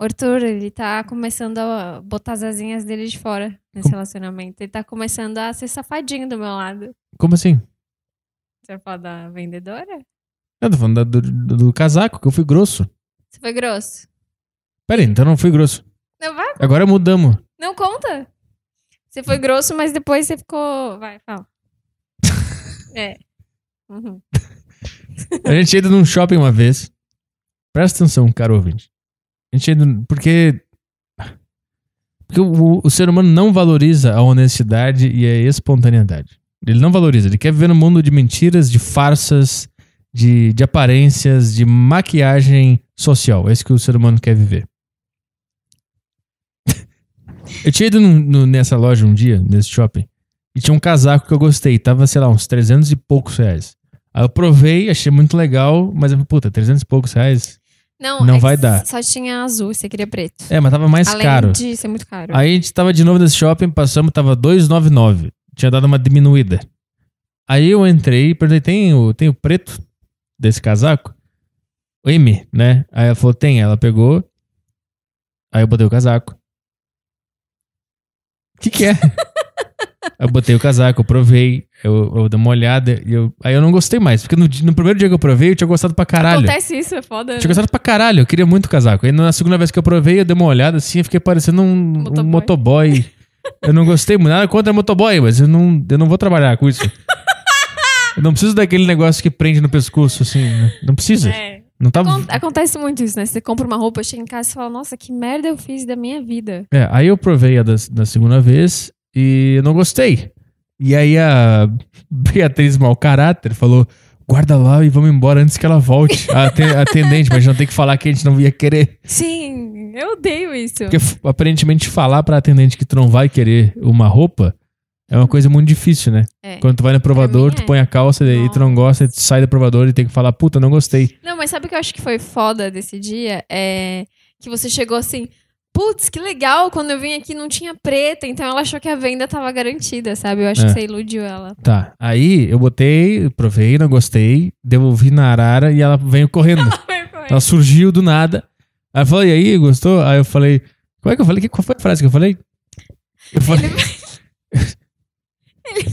O Arthur, ele tá começando a botar as asinhas dele de fora nesse Como? relacionamento. Ele tá começando a ser safadinho do meu lado. Como assim? Você fala da vendedora? Eu tô falando da, do, do, do, casaco, que eu fui grosso. Você foi grosso? Peraí, então não fui grosso. Não vai? Agora mudamos. Não conta. Você foi grosso, mas depois você ficou. Vai, fala. é. Uhum. a gente entra num shopping uma vez. Presta atenção, caro ouvinte. A gente ainda, porque porque o, o, ser humano não valoriza a honestidade e a espontaneidade. Ele não valoriza. Ele quer viver num mundo de mentiras, de farsas, de, de aparências, de maquiagem social. É isso que o ser humano quer viver. eu tinha ido no, no, nessa loja um dia, nesse shopping, e tinha um casaco que eu gostei. Tava, sei lá, uns 300 e poucos reais. Aí eu provei, achei muito legal, mas, puta, 300 e poucos reais? Não, não é vai dar. Só tinha azul, você queria preto. É, mas tava mais Além caro. De ser muito caro. Aí a gente tava de novo nesse shopping, passamos, tava 2,99. Tinha dado uma diminuída. Aí eu entrei e perguntei: tem o, tem o preto desse casaco? O M, né? Aí ela falou: tem. Ela pegou. Aí eu botei o casaco. O que, que é? eu botei o casaco, eu provei, eu, eu dei uma olhada, eu, aí eu não gostei mais. Porque no, no, primeiro dia que eu provei, eu tinha gostado pra caralho. Acontece isso, é foda. Eu né? tinha gostado pra caralho, eu queria muito o casaco. Aí na segunda vez que eu provei, eu dei uma olhada assim, eu fiquei parecendo um motoboy. Um motoboy. eu não gostei muito, nada contra motoboy, mas eu não, eu não vou trabalhar com isso. eu não preciso daquele negócio que prende no pescoço, assim. Né? Não precisa. É. Não tá... Acontece muito isso, né? Você compra uma roupa, chega em casa e fala, nossa, que merda eu fiz da minha vida. É, aí eu provei a da, da segunda vez, e não gostei. E aí a Beatriz Mal Caráter falou: guarda lá e vamos embora antes que ela volte. A, atendente, mas não tem que falar que a gente não ia querer. Sim, eu odeio isso. Porque aparentemente falar pra atendente que tu não vai querer uma roupa é uma coisa muito difícil, né? É. Quando tu vai no provador, é. tu põe a calça Nossa. e tu não gosta, tu sai do provador e tem que falar, puta, não gostei. Não, mas sabe o que eu acho que foi foda desse dia? É que você chegou assim, putz, que legal, quando eu vim aqui não tinha preta, então ela achou que a venda estava garantida, sabe? Eu acho é. que você iludiu ela. Tá. Aí eu botei, provei, não gostei, devolvi na arara e ela veio correndo. Ela, surgiu do nada. Aí eu falei, e aí, gostou? Aí eu falei, como é que eu falei? Qual foi a frase que eu falei? Eu falei... Ele...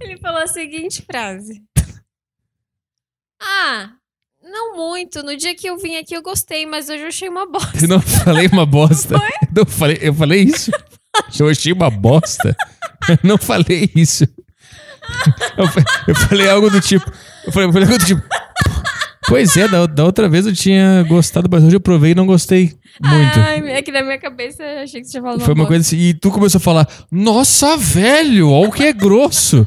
Ele falou a seguinte frase. muito. No dia que eu vim aqui eu gostei, mas hoje eu achei uma bosta. Eu não falei uma bosta. Não, não falei, eu falei isso. eu achei uma bosta. eu não falei isso. Eu, eu, falei algo do tipo. Eu falei, eu falei algo do tipo. Pois é, da, da, outra vez eu tinha gostado, mas hoje eu provei e não gostei muito. Ai, é que na minha cabeça eu achei que você tinha falado. Foi uma, uma coisa assim. E tu começou a falar: Nossa, velho, olha o que é grosso.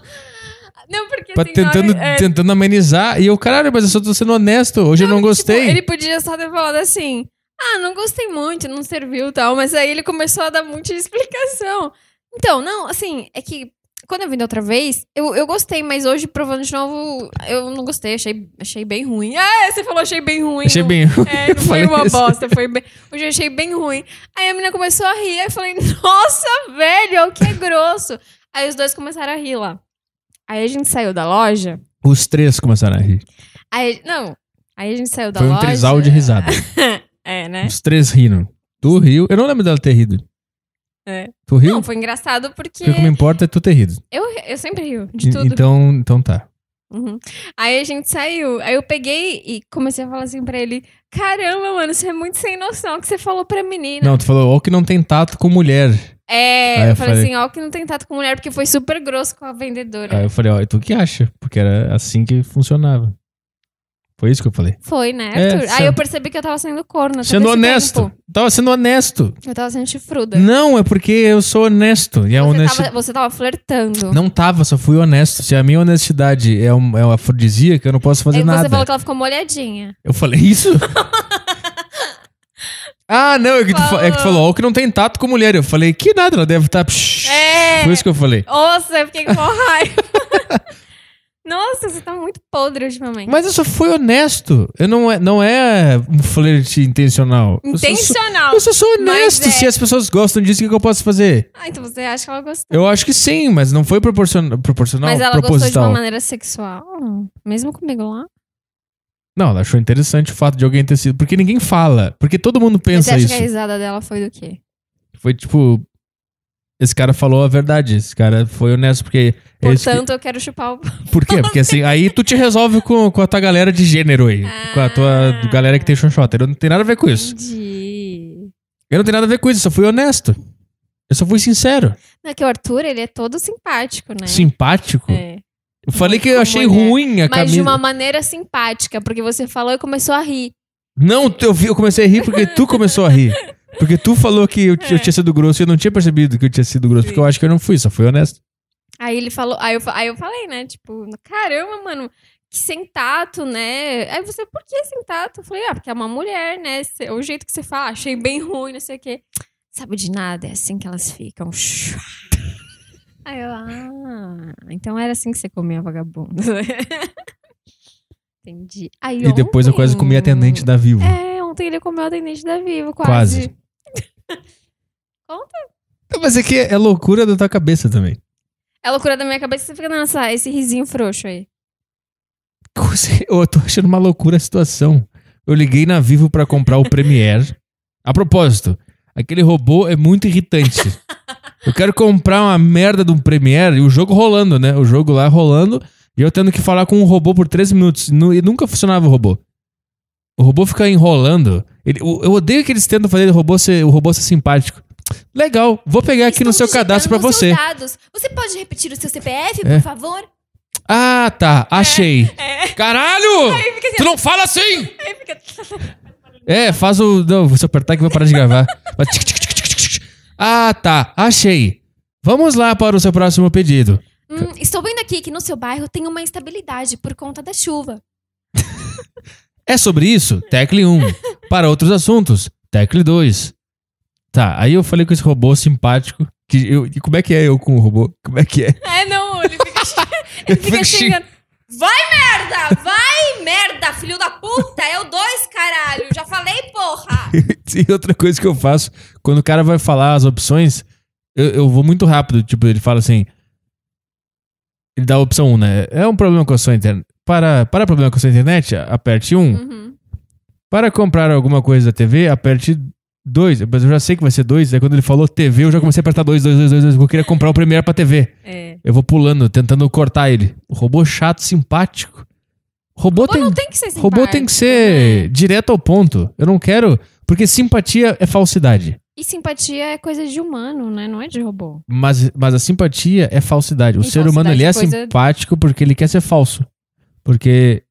Não, porque pra, assim, tentando, hora, é... tentando amenizar. E eu, caralho, mas eu só tô sendo honesto. Hoje não, eu não tipo, gostei. Tipo, ele podia só ter falado assim: ah, não gostei muito, não serviu tal. Mas aí ele começou a dar muita explicação. Então, não, assim, é que quando eu vim da outra vez, eu, eu gostei, mas hoje, provando de novo, eu não gostei, achei, achei bem ruim. Ah, é, você falou achei bem ruim. Achei não, bem é, ruim. É, não foi uma isso. bosta, foi bem. Hoje eu achei bem ruim. Aí a menina começou a rir, aí eu falei, nossa, velho, o que é grosso. aí os dois começaram a rir lá. Aí a gente saiu da loja. Os três começaram a rir. Aí, não. Aí a gente saiu da loja. Foi um trisal de risada. é, né? Os três riram. Tu riu. Eu não lembro dela ter rido. É. Tu riu? Não, foi engraçado porque. o que me importa é tu ter rido. Eu, eu sempre rio de tudo. Então, então tá. Uhum. Aí a gente saiu. Aí eu peguei e comecei a falar assim pra ele: Caramba, mano, você é muito sem noção que você falou pra menina. Não, tu falou, ou que não tem tato com mulher. É, eu, eu, falei assim, ó, que não tem tato com mulher porque foi super grosso com a vendedora. Aí eu falei, ó, e tu que acha? Porque era assim que funcionava. Foi isso que eu falei. Foi, né, é, Arthur? Aí eu percebi que eu tava sendo corno. Sendo honesto. Tempo. Tava sendo honesto. Eu tava sendo chifruda. Não, é porque eu sou honesto. E você, a honesti... tava, você tava flertando. Não tava, só fui honesto. Se a minha honestidade é uma é um afrodisíaca, eu não posso fazer é, nada. Você falou que ela ficou molhadinha. Eu falei isso? Ah, não, é que, tu, é que tu falou, ó, que não tem tato com mulher. Eu falei, que nada, ela deve estar. Tá, é. Por isso que eu falei. Nossa, eu fiquei com raiva. Nossa, você tá muito podre ultimamente. Mas eu só fui honesto. Eu não é, não é um flerte intencional. Intencional. Eu só, sou honesto. é. Se as pessoas gostam disso, o que, eu posso fazer? Ah, então você acha que ela gostou. Eu acho que sim, mas não foi proporcional. Mas ela proposital. gostou de uma maneira sexual. Mesmo comigo lá. Não, ela achou interessante o fato de alguém ter sido. Porque ninguém fala. Porque todo mundo pensa Mas você acha isso. que a risada dela foi do quê? Foi tipo. Esse cara falou a verdade. Esse cara foi honesto, porque. É Portanto, que- eu quero chupar o. Por quê? Porque assim, aí tu te resolve com, com a tua galera de gênero aí. Com a tua ah. galera que tem chonchota. Eu não tenho nada a ver com isso. Entendi. Eu não tenho nada a ver com isso, eu só fui honesto. Eu só fui sincero. Não, é que o Arthur, ele é todo simpático, né? Simpático. É. Eu falei que eu achei mulher, ruim a camisa. Mas de uma maneira simpática, porque você falou e começou a rir. Não, eu, vi, eu comecei a rir porque tu começou a rir. Porque tu falou que eu, é. eu, tinha sido grosso e eu não tinha percebido que eu tinha sido grosso, Sim. porque eu acho que eu não fui, só fui honesto. Aí ele falou, aí eu, aí eu falei, né? Tipo, caramba, mano, que sem tato, né? Aí você, por que sem tato? Eu falei, ah, porque é uma mulher, né? O jeito que você fala, achei bem ruim, não sei o quê. Sabe de nada, é assim que elas ficam. Aí eu, ah, então era assim que você comia vagabundo. Entendi. Aí, e ontem... depois eu quase comi a atendente da Vivo. É, ontem ele comeu a atendente da Vivo, quase. Quase. Conta. Não, mas é que é loucura da tua cabeça também. É loucura da minha cabeça, você fica nessa, esse risinho frouxo aí. Eu tô achando uma loucura a situação. Eu liguei na Vivo para comprar o Premiere. A propósito, aquele robô é muito irritante. Eu quero comprar uma merda de um Premiere e o jogo rolando, né? O jogo lá rolando e eu tendo que falar com um robô por 13 minutos. E nunca funcionava o robô. O robô fica enrolando. Ele, eu odeio que eles tentam fazer o robô ser, o robô ser simpático. Legal, vou pegar aqui no seu cadastro para você. Dados. Você pode repetir o seu CPF, é. por favor? Ah, tá. É. Achei. É, é. Caralho! Assim, tu não fala assim! Fica... é, faz o. Não, vou apertar que vai parar de gravar. Mas... Ah, tá, achei. Vamos lá para o seu próximo pedido. Hum, estou vendo aqui que no seu bairro tem uma instabilidade por conta da chuva. é sobre isso? Tecle 1. Para outros assuntos, tecle 2. Tá, aí eu falei com esse robô simpático. Que eu, e como é que é eu com o robô? Como é que é? É, não, ele fica, ele fica xingando. Vai merda! Vai merda, filho da puta! É o dois, caralho! Já falei, porra! e outra coisa que eu faço quando o cara vai falar as opções, eu, eu vou muito rápido. Tipo, ele fala assim. Ele dá a opção 1, né? É um problema com a sua internet. Para, para problema com a sua internet, aperte 1. Uhum. Para comprar alguma coisa da TV, aperte 2. Mas eu já sei que vai ser 2. Aí é quando ele falou TV, eu já comecei a apertar 2, 2, 2, 2, 2. Eu queria comprar o Premiere pra TV. É. Eu vou pulando, tentando cortar ele. O robô chato, simpático. Robô, robô tem, não tem que ser simpático. Robô tem que ser né? direto ao ponto. Eu não quero. Porque simpatia é falsidade. E simpatia é coisa de humano, né? Não é de robô. Mas, mas a simpatia é falsidade. O e ser falsidade humano ele é, é simpático porque ele quer ser falso. Porque,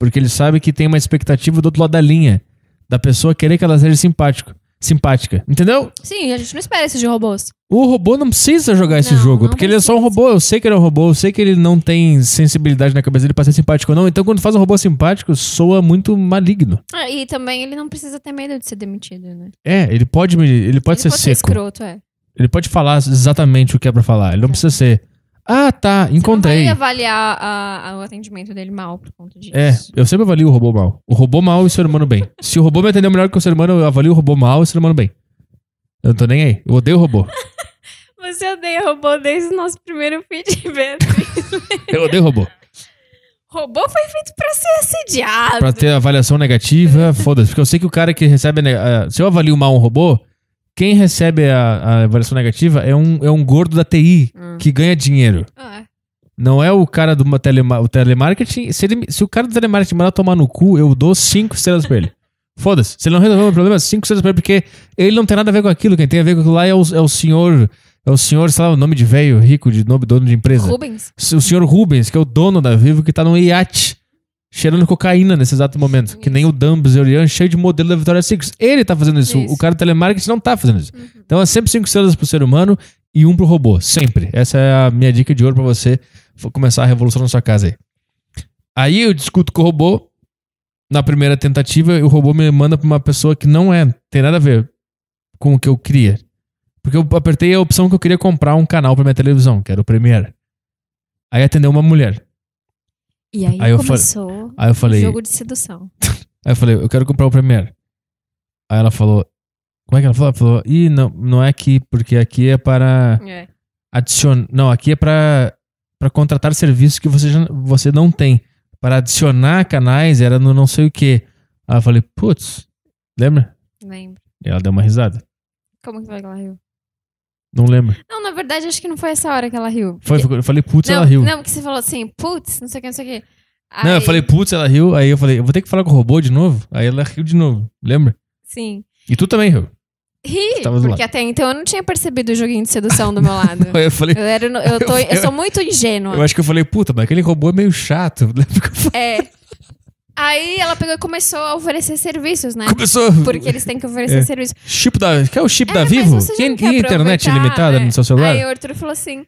porque ele sabe que tem uma expectativa do outro lado da linha. Da pessoa querer que ela seja simpático simpática, entendeu? Sim, a gente não espera esses de robôs. O robô não precisa jogar esse não, jogo, não porque precisa. ele é só um robô. Eu sei que ele é um robô, eu sei que ele não tem sensibilidade na cabeça dele pra ser simpático ou não. Então, quando faz um robô simpático, soa muito maligno. Ah, e também ele não precisa ter medo de ser demitido, né? É, ele pode, ele pode ele ser pode seco. Ser escroto, é. Ele pode falar exatamente o que é pra falar. Ele não é. precisa ser ah, tá, encontrei. Você não avaliar a, o atendimento dele mal por conta disso. É, eu sempre avalio o robô mal. O robô mal e o ser humano bem. Se o robô me atendeu melhor que o ser humano, eu avalio o robô mal e o ser humano bem. Eu não tô nem aí. Eu odeio o robô. Você odeia robô desde o nosso primeiro feedback. eu odeio robô. Robô foi feito pra ser assediado. Pra ter avaliação negativa, foda-se. Porque eu sei que o cara que recebe. Uh, se eu avalio mal um robô, quem recebe a, a avaliação negativa é um, é um gordo da TI hum. que ganha dinheiro. Ah, é. Não é o cara do telema, o telemarketing. Se, ele, se o cara do telemarketing mandar tomar no cu, eu dou cinco estrelas pra ele. Foda-se. Se ele não resolver o meu problema, cinco estrelas pra ele, porque ele não tem nada a ver com aquilo. Quem tem a ver com aquilo lá é o, é o senhor. É o senhor, sei lá, o nome de velho, rico, de nome, dono de empresa. Rubens. O senhor Rubens, que é o dono da Vivo, que tá no iate cheirando cocaína nesse exato momento. Isso. Que nem o o Bezerian, cheio de modelo da Vitória Secrets. Ele tá fazendo isso. isso. O cara do telemarketing não tá fazendo isso. Uhum. Então é sempre cinco estrelas pro ser humano e um pro robô. Sempre. Essa é a minha dica de ouro para você começar a revolução na sua casa aí. Aí eu discuto com o robô. Na primeira tentativa, o robô me manda pra uma pessoa que não é, tem nada a ver com o que eu queria. Porque eu apertei a opção que eu queria comprar um canal pra minha televisão, que era o Premiere. Aí atendeu uma mulher. E aí, aí eu começou eu aí eu falei, o jogo de sedução. aí eu falei, eu quero comprar o Premiere. Aí ela falou, como é que ela falou? Ela falou, ih, não, não é aqui, porque aqui é para é. adicionar. Não, aqui é para para contratar serviços que você, já, você não tem. Para adicionar canais era no não sei o que. Aí eu falei, putz, lembra? Lembro. E ela deu uma risada. Como que vai que ela riu? Não lembro. Não, na verdade, acho que não foi essa hora que ela riu. Foi, eu falei, putz, não, ela riu. Não, porque você falou assim, putz, não sei o que, não sei o que. Aí... Não, eu falei, putz, ela riu. Aí eu falei, eu vou ter que falar com o robô de novo. Aí ela riu de novo, lembra? Sim. E tu também riu. Ri, porque lado. até então eu não tinha percebido o joguinho de sedução do meu lado. eu falei. Eu, era, eu, tô, eu, eu, sou muito ingênua. Eu acho que eu falei, puta, mas aquele robô é meio chato. É. Aí ela pegou e começou a oferecer serviços, né? Começou. Porque eles têm que oferecer é. serviços. Chip da, que é o chip é, da Vivo? E, e é internet limitada é. Né? no seu celular? Aí o Arthur falou assim: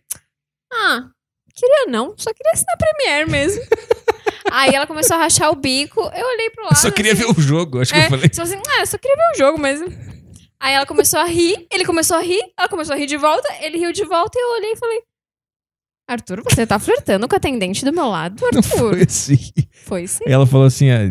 Ah, queria não, só queria a Premiere mesmo. Aí ela começou a rachar o bico, eu olhei pro lado. Eu só queria assim, ver o jogo, acho que eu é, falei. Só assim, ah, eu só queria ver o jogo mesmo. Aí ela começou a rir, ele começou a rir, ela começou a rir de volta, ele riu de volta e eu olhei e falei: Arthur, você tá flertando com a atendente do meu lado, Arthur. Não foi assim. Foi sim. Ela falou assim, ah,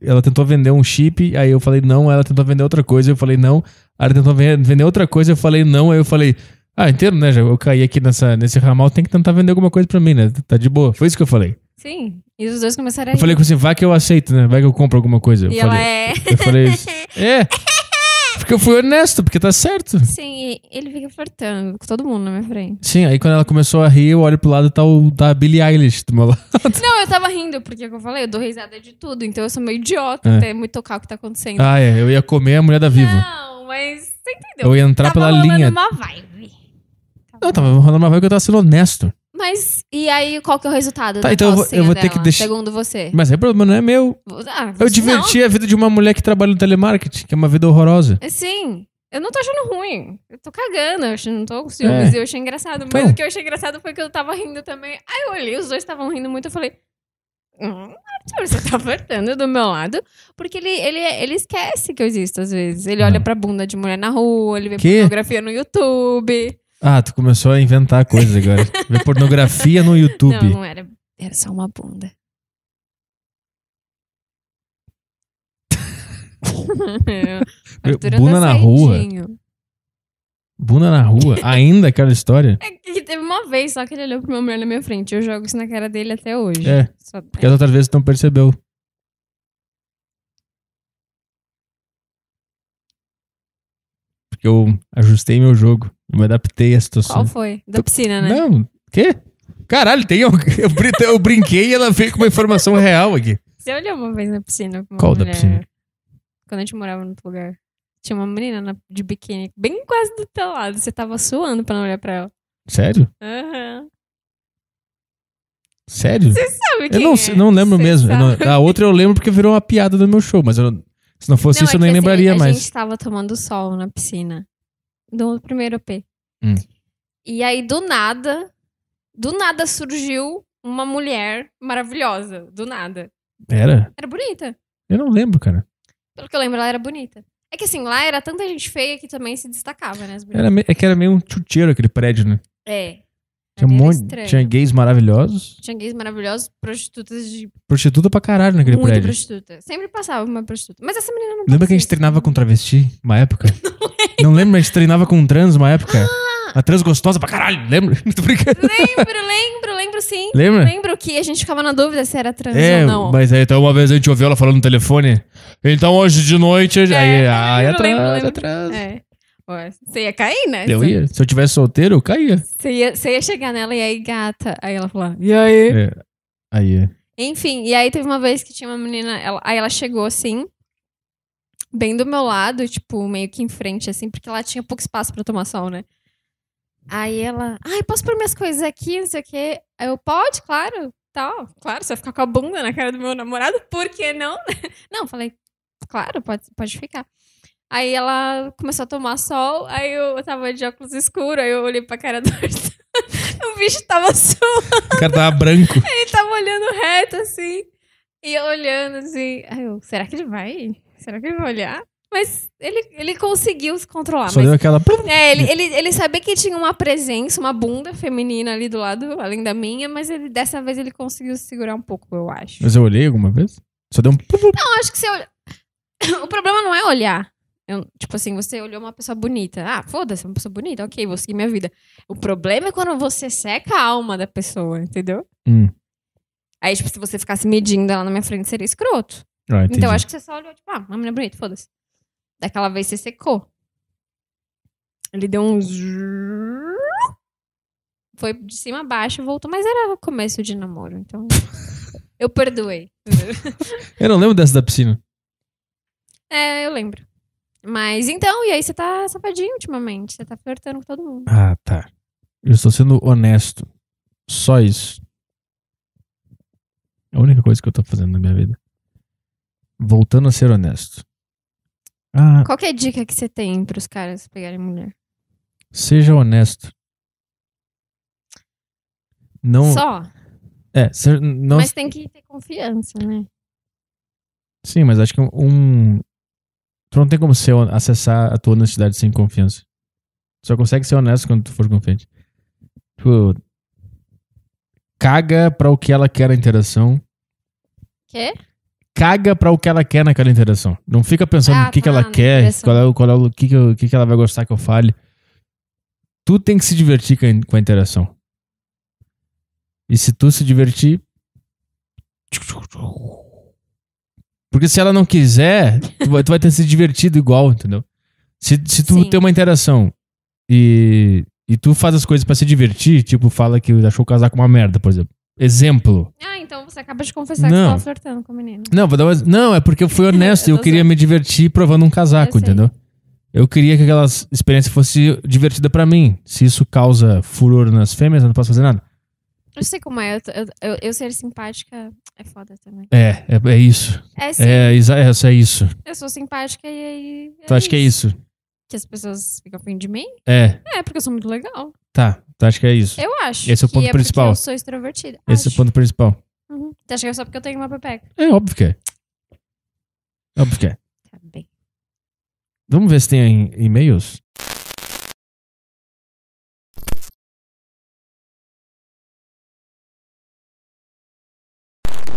ela tentou vender um chip, aí eu falei não, ela tentou vender outra coisa, eu falei não. Ela tentou vender outra coisa, eu falei não, aí eu falei... Ah, inteiro, né? Eu caí aqui nessa, nesse ramal, tem que tentar vender alguma coisa pra mim, né? Tá de boa. Foi isso que eu falei. Sim. E os dois começaram a. Eu falei com assim, vai que eu aceito, né? Vai que eu compro alguma coisa. E eu ela falei, é. Eu falei, é. Porque eu fui honesto, porque tá certo. Sim, ele fica flertando com todo mundo na minha frente. Sim, aí quando ela começou a rir, eu olho pro lado e tá o da tá Billie Eilish do meu lado. Não, eu tava rindo, porque como é eu falei, eu dou risada de tudo, então eu sou meio idiota é. até me tocar o que tá acontecendo. Ah, é, eu ia comer a mulher da Viva. Não, mas você entendeu. Eu ia entrar tava pela linha. Tava rolando uma vibe. Não, tava rolando uma vibe que eu tava sendo honesto. Mas, e aí, qual que é o resultado tá, então eu vou, eu vou ter que deixar... Segundo você. Mas é o problema não é meu. Ah, eu diverti não. a vida de uma mulher que trabalha no telemarketing, que é uma vida horrorosa. É, sim. Eu não tô achando ruim. Eu tô cagando. Eu não tô com é. ciúmes. É. Eu achei engraçado. Então... Mas o que eu achei engraçado foi que eu tava rindo também. Aí eu olhei, os dois estavam rindo muito. Eu falei... Hum, você tá apertando do meu lado. Porque ele, ele, ele esquece que eu existo às vezes. Ele olha pra bunda de mulher na rua, ele vê que? pornografia no YouTube. Ah, tu começou a inventar coisas agora. Ver pornografia no YouTube. Não, não era. Era só uma bunda. Buna na rua. Buna na rua? Ainda aquela história? É que teve uma vez só que ele olhou pro meu mulher na minha frente. Eu jogo isso na cara dele até hoje. É. Só... Porque as outras vezes não percebeu. porque eu ajustei meu jogo. Eu me adaptei à situação. Qual foi? Da piscina, né? Não. Quê? Caralho, tem. Eu, eu, eu brinquei e ela veio com uma informação real aqui. Você olhou uma vez na piscina Qual mulher, da piscina? Quando a gente morava no outro lugar. Tinha uma menina na, de biquíni, bem quase do teu lado. Você tava suando pra não olhar pra ela. Sério? Aham. Uhum. Sério? Você sabe quem Eu não, é. não lembro Cê mesmo. Não, a outra eu lembro porque virou uma piada do meu show, mas eu se não fosse não, isso, é eu nem assim, lembraria mais. A gente estava tomando sol na piscina. Do primeiro p Hum. E aí, do nada, do nada surgiu uma mulher maravilhosa. Do nada. Era? Era bonita. Eu não lembro, cara. Pelo que eu lembro, ela era bonita. É que assim, lá era tanta gente feia que também se destacava, né? Era, é que era meio um chuteiro aquele prédio, né? É. Tinha um monte. Estranha. Tinha gays maravilhosos. Tinha gays maravilhosos, prostitutas de. Prostituta pra caralho naquele Muito prédio. prostituta. Sempre passava uma prostituta. Mas essa menina não Lembra que a gente isso. treinava com travesti uma época? não, lembro mas lembra? A gente treinava com trans uma época? Uma ah! trans gostosa pra caralho, lembra? Muito Lembro, lembro, lembro sim. Lembra? Lembro que a gente ficava na dúvida se era trans é, ou não. Mas aí então uma vez a gente ouviu ela falando no telefone. Então hoje de noite. É, aí, ah, é trans, lembro, lembro. é trans. É você ia cair, né? Eu ia. Se eu tivesse solteiro, eu caía. Você ia, você ia chegar nela e aí, gata. Aí ela falou, e aí? É. Aí é. Enfim, e aí teve uma vez que tinha uma menina, ela, aí ela chegou assim, bem do meu lado, tipo, meio que em frente, assim, porque ela tinha pouco espaço para tomar sol, né? Aí ela, ai, posso pôr minhas coisas aqui, não sei o quê. Aí eu, pode, claro, tal. Claro, você vai ficar com a bunda na cara do meu namorado, por que não? Não, falei, claro, pode, pode ficar. Aí ela começou a tomar sol, aí eu tava de óculos escuros, aí eu olhei pra cara do O bicho tava suando. O cara tava branco. Ele tava olhando reto, assim. E olhando, assim. Aí eu, será que ele vai? Será que ele vai olhar? Mas ele, ele conseguiu se controlar. Só mas... deu aquela. É, ele, ele, ele sabia que tinha uma presença, uma bunda feminina ali do lado, além da minha, mas ele, dessa vez ele conseguiu segurar um pouco, eu acho. Mas eu olhei alguma vez? Só deu um. Não, acho que você. O problema não é olhar. Eu, tipo assim, você olhou uma pessoa bonita. Ah, foda-se, uma pessoa bonita, ok, vou seguir minha vida. O problema é quando você seca a alma da pessoa, entendeu? Hum. Aí, tipo, se você ficasse medindo ela na minha frente, seria escroto. Ah, então, acho que você só olhou, tipo, ah, uma menina bonita, foda-se. Daquela vez você secou. Ele deu um. Foi de cima a baixo, voltou, mas era o começo de namoro, então. eu perdoei. eu não lembro dessa da piscina. É, eu lembro. Mas então, e aí você tá safadinho ultimamente? Você tá flertando com todo mundo. Ah, tá. Eu estou sendo honesto. Só isso. É a única coisa que eu tô fazendo na minha vida. Voltando a ser honesto. Ah, Qual que é a dica que você tem pros caras pegarem mulher? seja honesto. Não. Só? É, ser, não... mas tem que ter confiança, né? Sim, mas acho que um, Tu não tem como ser, acessar a tua honestidade sem confiança. Tu só consegue ser honesto quando tu for confiante. Tu caga pra o que ela quer na interação. Quê? Caga pra o que ela quer naquela interação. Não fica pensando ah, no que, tá, que ela quer, qual é, qual é o que, que, eu, que, que ela vai gostar que eu fale. Tu tem que se divertir com a interação. E se tu se divertir. Porque se ela não quiser, tu vai, tu vai ter se divertido igual, entendeu? Se, se tu Sim. tem uma interação e, e tu faz as coisas para se divertir, tipo, fala que achou o casaco uma merda, por exemplo. Exemplo. Ah, então você acaba de confessar não. que estava flertando com o menino. Não, vou dar uma... não, é porque eu fui honesto eu, eu queria me divertir provando um casaco, eu entendeu? Eu queria que aquela experiência fosse divertida para mim. Se isso causa furor nas fêmeas, eu não posso fazer nada. Eu sei como é. Eu, eu, eu, ser simpática é foda também. É, é, é isso. É, é sim. É, é, é isso. Eu sou simpática e aí. É tu acha isso. que é isso? Que as pessoas ficam afim de mim? É. É, porque eu sou muito legal. Tá, tu acha que é isso? Eu acho. Esse é o ponto é principal. Eu sou extrovertida. Esse acho. é o ponto principal. Uhum. Tu acha que é só porque eu tenho uma pepeca? É, óbvio que é. Óbvio que é. Tá bem. Vamos ver se tem e-mails?